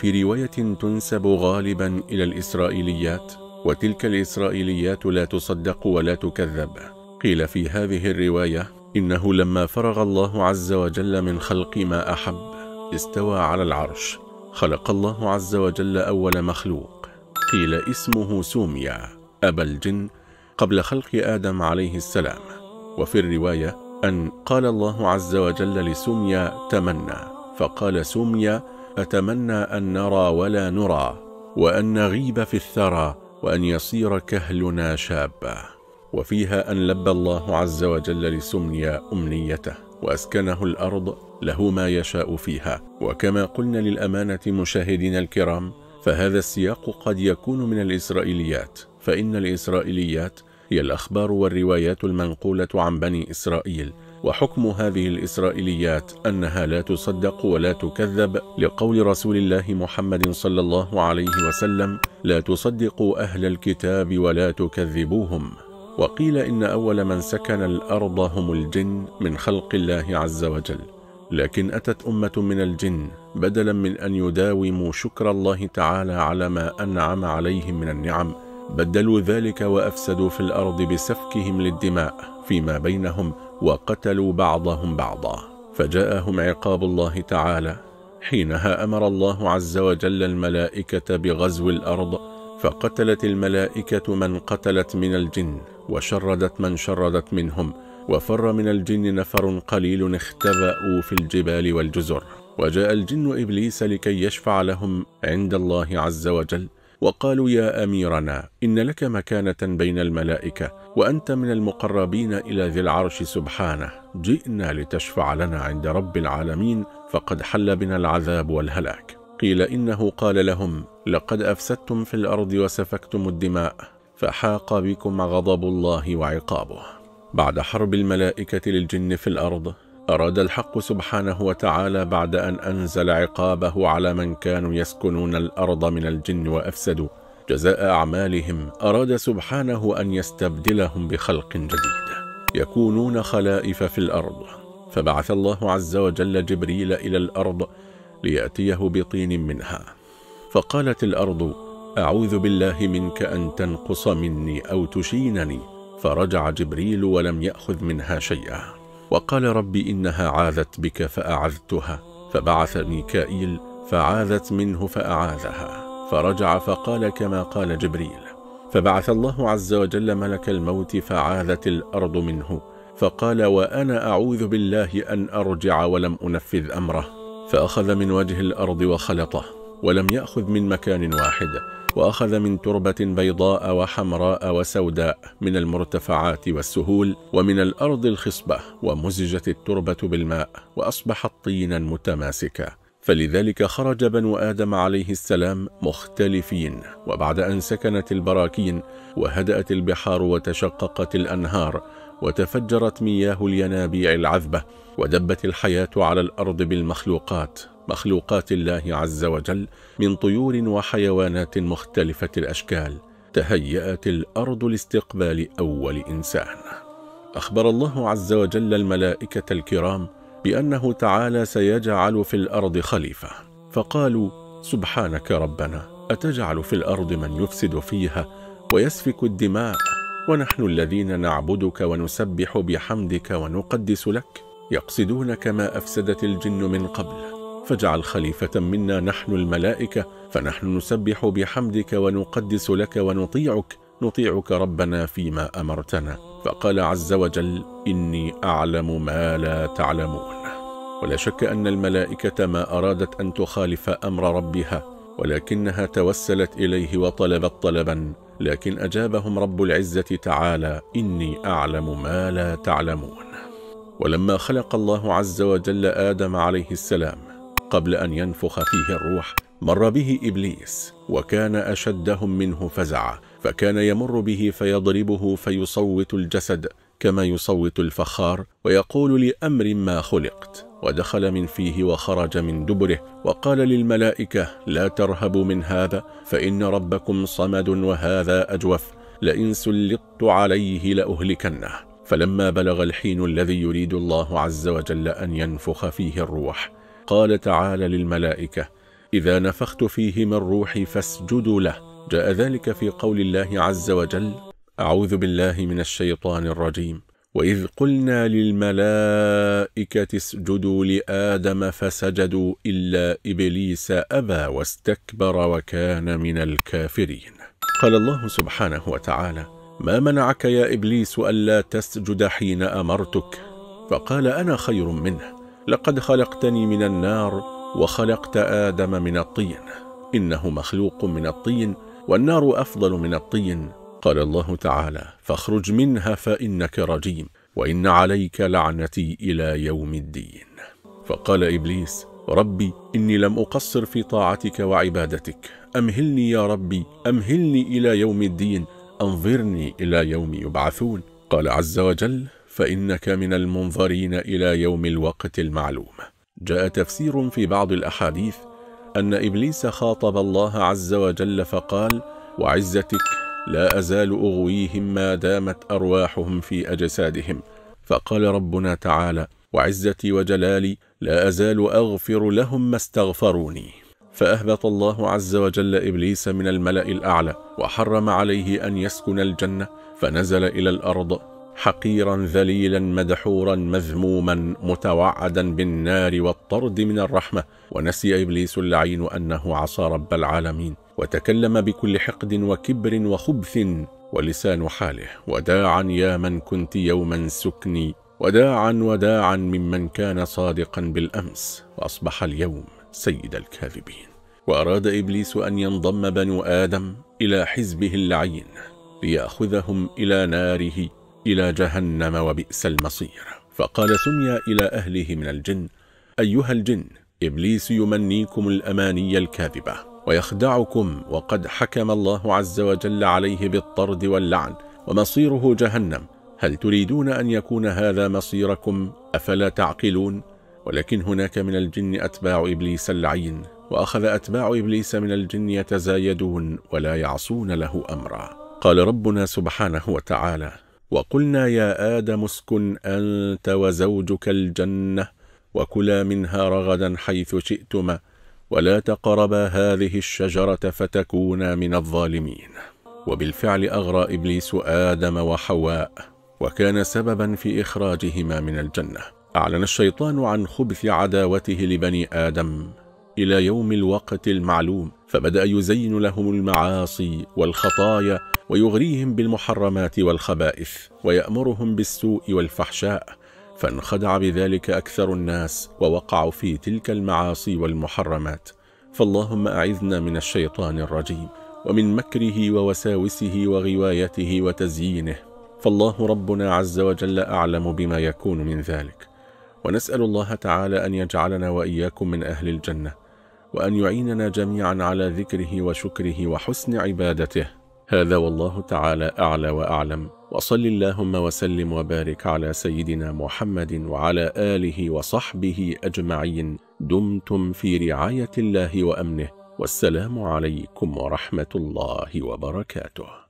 في رواية تنسب غالبا إلى الإسرائيليات وتلك الإسرائيليات لا تصدق ولا تكذب قيل في هذه الرواية إنه لما فرغ الله عز وجل من خلق ما أحب استوى على العرش خلق الله عز وجل أول مخلوق قيل اسمه سوميا أبا الجن قبل خلق آدم عليه السلام وفي الرواية أن قال الله عز وجل لسوميا تمنى فقال سوميا أتمنى أن نرى ولا نرى وأن نغيب في الثرى وأن يصير كهلنا شابا وفيها أن لبى الله عز وجل لسمنيا أمنيته وأسكنه الأرض له ما يشاء فيها وكما قلنا للأمانة مشاهدينا الكرام فهذا السياق قد يكون من الإسرائيليات فإن الإسرائيليات هي الأخبار والروايات المنقولة عن بني إسرائيل وحكم هذه الإسرائيليات أنها لا تصدق ولا تكذب لقول رسول الله محمد صلى الله عليه وسلم لا تصدقوا أهل الكتاب ولا تكذبوهم وقيل إن أول من سكن الأرض هم الجن من خلق الله عز وجل لكن أتت أمة من الجن بدلا من أن يداوموا شكر الله تعالى على ما أنعم عليهم من النعم بدلوا ذلك وأفسدوا في الأرض بسفكهم للدماء فيما بينهم وقتلوا بعضهم بعضا فجاءهم عقاب الله تعالى حينها أمر الله عز وجل الملائكة بغزو الأرض فقتلت الملائكة من قتلت من الجن وشردت من شردت منهم وفر من الجن نفر قليل اختبأوا في الجبال والجزر وجاء الجن إبليس لكي يشفع لهم عند الله عز وجل وقالوا يا أميرنا إن لك مكانة بين الملائكة وأنت من المقربين إلى ذي العرش سبحانه جئنا لتشفع لنا عند رب العالمين فقد حل بنا العذاب والهلاك قيل إنه قال لهم لقد أفسدتم في الأرض وسفكتم الدماء فحاق بكم غضب الله وعقابه بعد حرب الملائكة للجن في الأرض أراد الحق سبحانه وتعالى بعد أن أنزل عقابه على من كانوا يسكنون الأرض من الجن وأفسدوا جزاء أعمالهم أراد سبحانه أن يستبدلهم بخلق جديد يكونون خلائف في الأرض فبعث الله عز وجل جبريل إلى الأرض ليأتيه بطين منها فقالت الأرض أعوذ بالله منك أن تنقص مني أو تشينني فرجع جبريل ولم يأخذ منها شيئا وقال رب إنها عاذت بك فأعذتها فبعث ميكائيل فعاذت منه فأعاذها فرجع فقال كما قال جبريل فبعث الله عز وجل ملك الموت فعاذت الأرض منه فقال وأنا أعوذ بالله أن أرجع ولم أنفذ أمره فأخذ من وجه الأرض وخلطه ولم يأخذ من مكان واحد وأخذ من تربة بيضاء وحمراء وسوداء من المرتفعات والسهول ومن الأرض الخصبة ومزجت التربة بالماء وأصبحت طينا متماسكا فلذلك خرج بنو آدم عليه السلام مختلفين وبعد أن سكنت البراكين وهدأت البحار وتشققت الأنهار وتفجرت مياه الينابيع العذبة ودبت الحياة على الأرض بالمخلوقات مخلوقات الله عز وجل من طيور وحيوانات مختلفة الأشكال تهيأت الأرض لاستقبال أول إنسان أخبر الله عز وجل الملائكة الكرام بأنه تعالى سيجعل في الأرض خليفة فقالوا سبحانك ربنا أتجعل في الأرض من يفسد فيها ويسفك الدماء ونحن الذين نعبدك ونسبح بحمدك ونقدس لك يقصدون كما أفسدت الجن من قبل فاجعل خليفة منا نحن الملائكة فنحن نسبح بحمدك ونقدس لك ونطيعك نطيعك ربنا فيما أمرتنا فقال عز وجل إني أعلم ما لا تعلمون ولا شك أن الملائكة ما أرادت أن تخالف أمر ربها ولكنها توسلت إليه وطلبت طلبا لكن أجابهم رب العزة تعالى إني أعلم ما لا تعلمون ولما خلق الله عز وجل آدم عليه السلام قبل أن ينفخ فيه الروح مر به إبليس وكان أشدهم منه فزعة فكان يمر به فيضربه فيصوت الجسد كما يصوت الفخار ويقول لأمر ما خلقت ودخل من فيه وخرج من دبره وقال للملائكة لا ترهبوا من هذا فإن ربكم صمد وهذا أجوف لئن سلطت عليه لأهلكنه فلما بلغ الحين الذي يريد الله عز وجل أن ينفخ فيه الروح قال تعالى للملائكة إذا نفخت فيه من روحي فاسجدوا له جاء ذلك في قول الله عز وجل أعوذ بالله من الشيطان الرجيم وإذ قلنا للملائكة اسجدوا لآدم فسجدوا إلا إبليس أبى واستكبر وكان من الكافرين قال الله سبحانه وتعالى ما منعك يا إبليس ألا تسجد حين أمرتك فقال أنا خير منه لقد خلقتني من النار وخلقت آدم من الطين إنه مخلوق من الطين والنار أفضل من الطين قال الله تعالى فاخرج منها فإنك رجيم وإن عليك لعنتي إلى يوم الدين فقال إبليس ربي إني لم أقصر في طاعتك وعبادتك أمهلني يا ربي أمهلني إلى يوم الدين أنظرني إلى يوم يبعثون قال عز وجل فإنك من المنظرين إلى يوم الوقت المعلوم جاء تفسير في بعض الأحاديث أن إبليس خاطب الله عز وجل فقال وعزتك لا أزال أغويهم ما دامت أرواحهم في أجسادهم فقال ربنا تعالى وعزتي وجلالي لا أزال أغفر لهم ما استغفروني فأهبط الله عز وجل إبليس من الملأ الأعلى وحرم عليه أن يسكن الجنة فنزل إلى الأرض حقيرا ذليلا مدحورا مذموما متوعدا بالنار والطرد من الرحمة ونسي إبليس اللعين أنه عصى رب العالمين وتكلم بكل حقد وكبر وخبث ولسان حاله وداعا يا من كنت يوما سكني وداعا وداعا ممن كان صادقا بالأمس وأصبح اليوم سيد الكاذبين وأراد إبليس أن ينضم بنو آدم إلى حزبه اللعين ليأخذهم إلى ناره إلى جهنم وبئس المصير فقال سمي إلى أهله من الجن أيها الجن إبليس يمنيكم الأماني الكاذبة ويخدعكم وقد حكم الله عز وجل عليه بالطرد واللعن ومصيره جهنم هل تريدون أن يكون هذا مصيركم أفلا تعقلون ولكن هناك من الجن أتباع إبليس اللعين وأخذ أتباع إبليس من الجن يتزايدون ولا يعصون له أمرا قال ربنا سبحانه وتعالى وقلنا يا آدم اسكن أنت وزوجك الجنة وكلا منها رغدا حيث شئتما ولا تقربا هذه الشجرة فتكونا من الظالمين وبالفعل أغرى إبليس آدم وحواء وكان سببا في إخراجهما من الجنة أعلن الشيطان عن خبث عداوته لبني آدم إلى يوم الوقت المعلوم فبدأ يزين لهم المعاصي والخطايا ويغريهم بالمحرمات والخبائث ويأمرهم بالسوء والفحشاء فانخدع بذلك أكثر الناس ووقعوا في تلك المعاصي والمحرمات فاللهم أعذنا من الشيطان الرجيم ومن مكره ووساوسه وغوايته وتزيينه فالله ربنا عز وجل أعلم بما يكون من ذلك ونسأل الله تعالى أن يجعلنا وإياكم من أهل الجنة وأن يعيننا جميعا على ذكره وشكره وحسن عبادته هذا والله تعالى أعلى وأعلم وصل اللهم وسلم وبارك على سيدنا محمد وعلى آله وصحبه أجمعين دمتم في رعاية الله وأمنه والسلام عليكم ورحمة الله وبركاته